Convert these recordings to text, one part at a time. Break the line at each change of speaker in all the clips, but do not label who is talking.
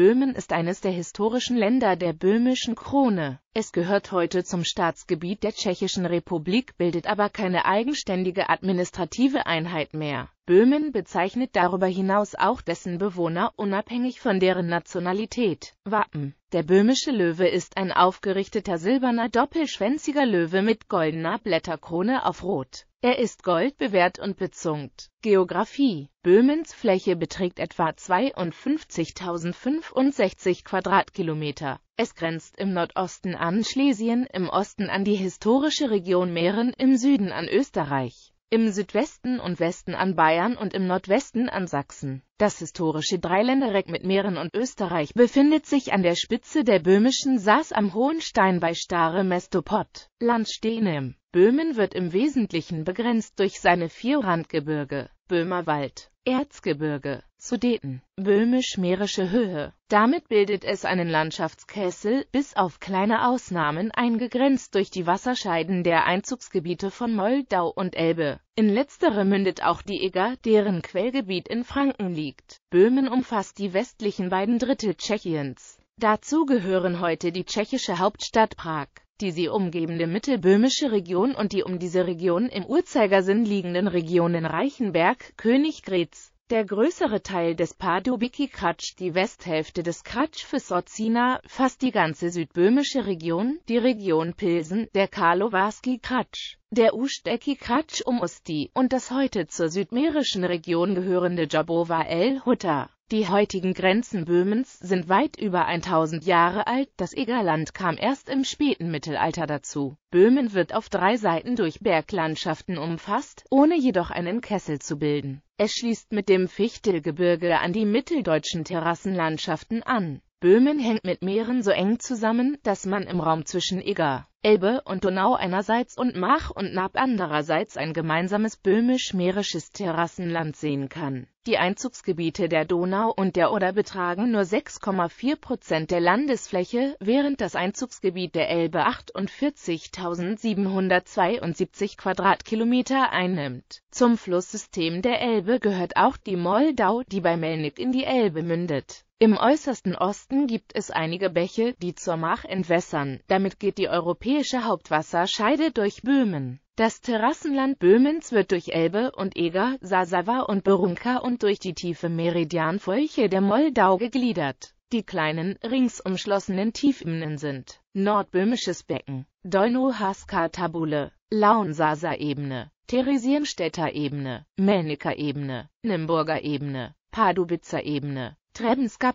Böhmen ist eines der historischen Länder der böhmischen Krone. Es gehört heute zum Staatsgebiet der Tschechischen Republik, bildet aber keine eigenständige administrative Einheit mehr Böhmen bezeichnet darüber hinaus auch dessen Bewohner unabhängig von deren Nationalität. Wappen Der böhmische Löwe ist ein aufgerichteter silberner doppelschwänziger Löwe mit goldener Blätterkrone auf Rot. Er ist goldbewehrt und bezungt. Geografie Böhmens Fläche beträgt etwa 52.065 Quadratkilometer. Es grenzt im Nordosten an Schlesien, im Osten an die historische Region Mähren, im Süden an Österreich im Südwesten und Westen an Bayern und im Nordwesten an Sachsen. Das historische Dreiländereck mit Mähren und Österreich befindet sich an der Spitze der böhmischen Saas am Hohenstein bei Stare Mestopot, Land Stenem. Böhmen wird im Wesentlichen begrenzt durch seine vier Randgebirge, Böhmerwald, Erzgebirge, Sudeten, böhmisch-mährische Höhe. Damit bildet es einen Landschaftskessel, bis auf kleine Ausnahmen eingegrenzt durch die Wasserscheiden der Einzugsgebiete von Moldau und Elbe. In letztere mündet auch die Eger, deren Quellgebiet in Franken liegt. Böhmen umfasst die westlichen beiden Drittel Tschechiens. Dazu gehören heute die tschechische Hauptstadt Prag die sie umgebende mittelböhmische Region und die um diese Region im Uhrzeigersinn liegenden Regionen Reichenberg, Königgrätz, der größere Teil des Pardubicki-Kratsch, die Westhälfte des Kratsch für Fissozina, fast die ganze südböhmische Region, die Region Pilsen, der Karlowarski-Kratsch, der Ustecki-Kratsch um Usti und das heute zur südmährischen Region gehörende Jabowa el Hutta. Die heutigen Grenzen Böhmens sind weit über 1000 Jahre alt, das Egerland kam erst im späten Mittelalter dazu. Böhmen wird auf drei Seiten durch Berglandschaften umfasst, ohne jedoch einen Kessel zu bilden. Es schließt mit dem Fichtelgebirge an die mitteldeutschen Terrassenlandschaften an Böhmen hängt mit Meeren so eng zusammen, dass man im Raum zwischen Eger, Elbe und Donau einerseits und Mach und Nab andererseits ein gemeinsames böhmisch-mährisches Terrassenland sehen kann. Die Einzugsgebiete der Donau und der Oder betragen nur 6,4 Prozent der Landesfläche, während das Einzugsgebiet der Elbe 48.772 Quadratkilometer einnimmt. Zum Flusssystem der Elbe gehört auch die Moldau, die bei Melnik in die Elbe mündet im äußersten Osten gibt es einige Bäche, die zur Mach entwässern. Damit geht die europäische Hauptwasserscheide durch Böhmen. Das Terrassenland Böhmens wird durch Elbe und Eger, Sasawa und Berunka und durch die tiefe Meridianfolche der Moldau gegliedert. Die kleinen, ringsumschlossenen Tiefebenen sind Nordböhmisches Becken, Deuno-Haska-Tabule, Launsasa-Ebene, Theresienstädter Ebene, Melnicker Ebene, Nimburger Ebene, Padubitzer Ebene, Trebnska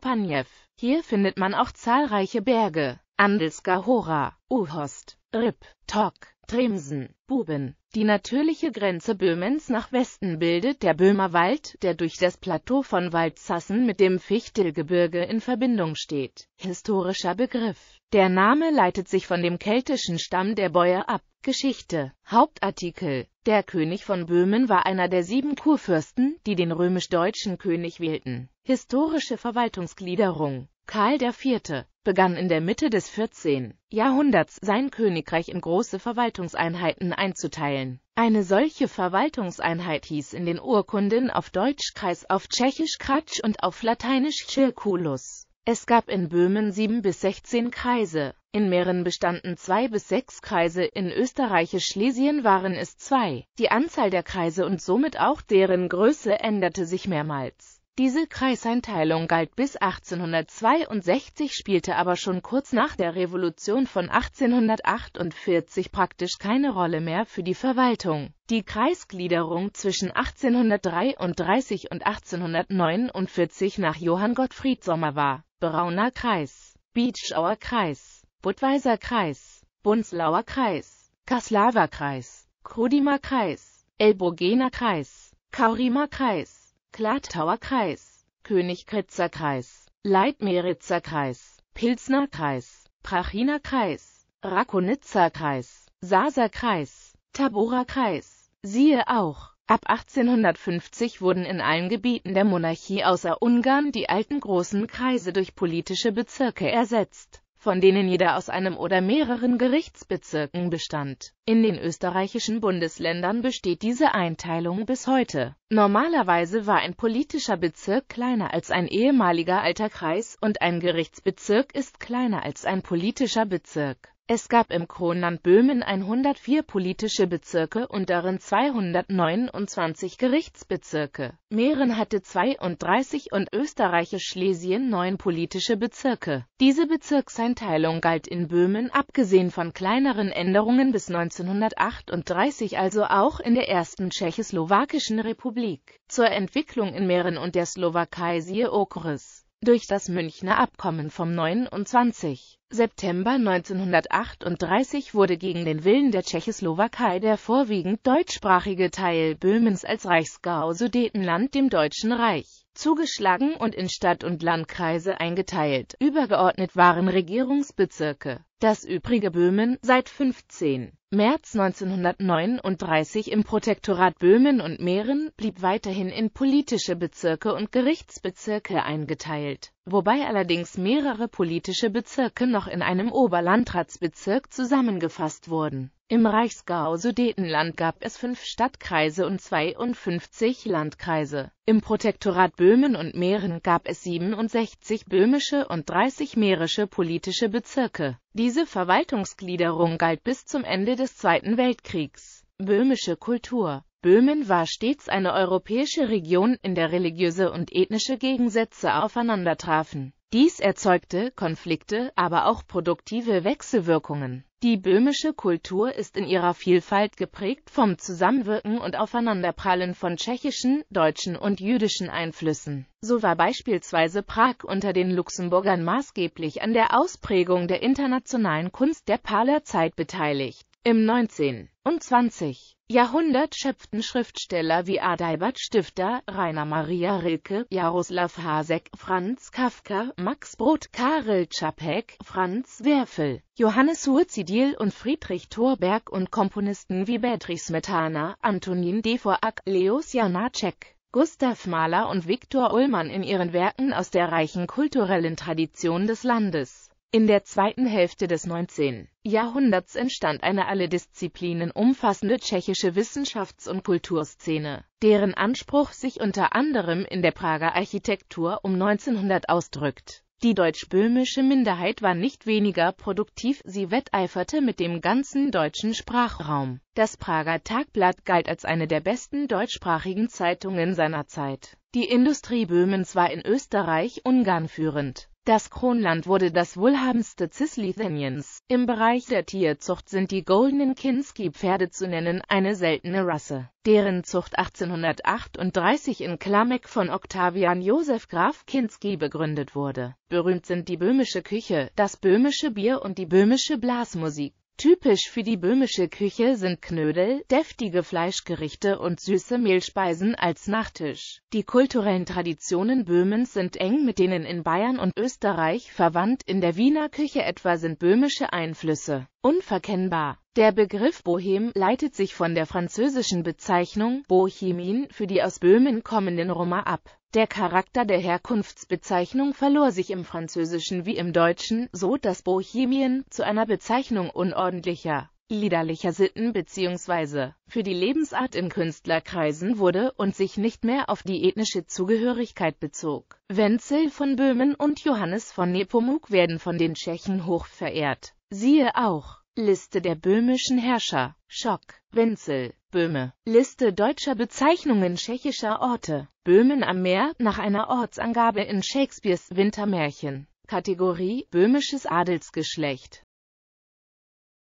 Hier findet man auch zahlreiche Berge. Andelska Hora, Uhost, Rip, Tok, Tremsen, Buben. Die natürliche Grenze Böhmens nach Westen bildet der Böhmerwald, der durch das Plateau von Waldsassen mit dem Fichtelgebirge in Verbindung steht. Historischer Begriff. Der Name leitet sich von dem keltischen Stamm der Bäuer ab. Geschichte. Hauptartikel. Der König von Böhmen war einer der sieben Kurfürsten, die den römisch-deutschen König wählten. Historische Verwaltungsgliederung Karl IV. begann in der Mitte des 14. Jahrhunderts sein Königreich in große Verwaltungseinheiten einzuteilen. Eine solche Verwaltungseinheit hieß in den Urkunden auf Deutsch Kreis, auf Tschechisch Kratsch und auf Lateinisch Circulus. Es gab in Böhmen sieben bis sechzehn Kreise, in Mähren bestanden zwei bis sechs Kreise, in österreichisch Schlesien waren es zwei. Die Anzahl der Kreise und somit auch deren Größe änderte sich mehrmals. Diese Kreiseinteilung galt bis 1862, spielte aber schon kurz nach der Revolution von 1848 praktisch keine Rolle mehr für die Verwaltung. Die Kreisgliederung zwischen 1833 und 1849 nach Johann Gottfried Sommer war Brauner Kreis, Beachauer Kreis, Budweiser Kreis, Bunzlauer Kreis, Kaslaver Kreis, Krudimer Kreis, Elburgener Kreis, Kaurimer Kreis, Glattauer Kreis, Königgrätzer Kreis, Leitmeritzer Kreis, Pilsner Kreis, Prachiner Kreis, Rakonitzer Kreis, Saser Kreis, Taborer Kreis. Siehe auch Ab 1850 wurden in allen Gebieten der Monarchie außer Ungarn die alten großen Kreise durch politische Bezirke ersetzt von denen jeder aus einem oder mehreren Gerichtsbezirken bestand. In den österreichischen Bundesländern besteht diese Einteilung bis heute. Normalerweise war ein politischer Bezirk kleiner als ein ehemaliger alter Kreis und ein Gerichtsbezirk ist kleiner als ein politischer Bezirk. Es gab im Kronland Böhmen 104 politische Bezirke und darin 229 Gerichtsbezirke. Mähren hatte 32 und Österreichisch-Schlesien 9 politische Bezirke. Diese Bezirkseinteilung galt in Böhmen abgesehen von kleineren Änderungen bis 1938 also auch in der ersten tschechoslowakischen Republik. Zur Entwicklung in Mähren und der Slowakei siehe Okres. Durch das Münchner Abkommen vom 29. September 1938 wurde gegen den Willen der Tschechoslowakei der vorwiegend deutschsprachige Teil Böhmens als Reichsgau Sudetenland dem Deutschen Reich zugeschlagen und in Stadt- und Landkreise eingeteilt. Übergeordnet waren Regierungsbezirke. Das übrige Böhmen, seit 15. März 1939 im Protektorat Böhmen und Mähren blieb weiterhin in politische Bezirke und Gerichtsbezirke eingeteilt, wobei allerdings mehrere politische Bezirke noch in einem Oberlandratsbezirk zusammengefasst wurden. Im Reichsgau Sudetenland gab es fünf Stadtkreise und 52 Landkreise. Im Protektorat Böhmen und Mähren gab es 67 böhmische und 30 mährische politische Bezirke. Diese Verwaltungsgliederung galt bis zum Ende des des Zweiten Weltkriegs. Böhmische Kultur Böhmen war stets eine europäische Region, in der religiöse und ethnische Gegensätze aufeinandertrafen. Dies erzeugte Konflikte, aber auch produktive Wechselwirkungen. Die böhmische Kultur ist in ihrer Vielfalt geprägt vom Zusammenwirken und Aufeinanderprallen von tschechischen, deutschen und jüdischen Einflüssen. So war beispielsweise Prag unter den Luxemburgern maßgeblich an der Ausprägung der internationalen Kunst der Palerzeit beteiligt. Im 19. und 20. Jahrhundert schöpften Schriftsteller wie Adalbert Stifter, Rainer Maria Rilke, Jaroslav Hasek, Franz Kafka, Max Brod, Karel Čapek, Franz Werfel, Johannes Suizidil und Friedrich Thorberg und Komponisten wie Bedrich Smetana, Antonin Dvorak, Leos Janacek. Gustav Mahler und Viktor Ullmann in ihren Werken aus der reichen kulturellen Tradition des Landes. In der zweiten Hälfte des 19. Jahrhunderts entstand eine alle Disziplinen umfassende tschechische Wissenschafts- und Kulturszene, deren Anspruch sich unter anderem in der Prager Architektur um 1900 ausdrückt. Die deutsch-böhmische Minderheit war nicht weniger produktiv, sie wetteiferte mit dem ganzen deutschen Sprachraum. Das Prager Tagblatt galt als eine der besten deutschsprachigen Zeitungen seiner Zeit. Die Industrie Böhmens war in Österreich-Ungarn führend. Das Kronland wurde das wohlhabendste Cis Lithuaniens. Im Bereich der Tierzucht sind die goldenen Kinski-Pferde zu nennen, eine seltene Rasse. Deren Zucht 1838 in Klamek von Octavian Josef Graf Kinski begründet wurde. Berühmt sind die böhmische Küche, das böhmische Bier und die böhmische Blasmusik. Typisch für die böhmische Küche sind Knödel, deftige Fleischgerichte und süße Mehlspeisen als Nachtisch. Die kulturellen Traditionen Böhmens sind eng mit denen in Bayern und Österreich verwandt. In der Wiener Küche etwa sind böhmische Einflüsse unverkennbar. Der Begriff Bohem leitet sich von der französischen Bezeichnung Bohemien für die aus Böhmen kommenden Roma ab der Charakter der Herkunftsbezeichnung verlor sich im Französischen wie im Deutschen, so dass Bohemien zu einer Bezeichnung unordentlicher, liederlicher Sitten bzw. für die Lebensart in Künstlerkreisen wurde und sich nicht mehr auf die ethnische Zugehörigkeit bezog. Wenzel von Böhmen und Johannes von Nepomuk werden von den Tschechen hoch verehrt. Siehe auch Liste der böhmischen Herrscher Schock, Wenzel, Böhme Liste deutscher Bezeichnungen tschechischer Orte Böhmen am Meer nach einer Ortsangabe in Shakespeares Wintermärchen Kategorie Böhmisches Adelsgeschlecht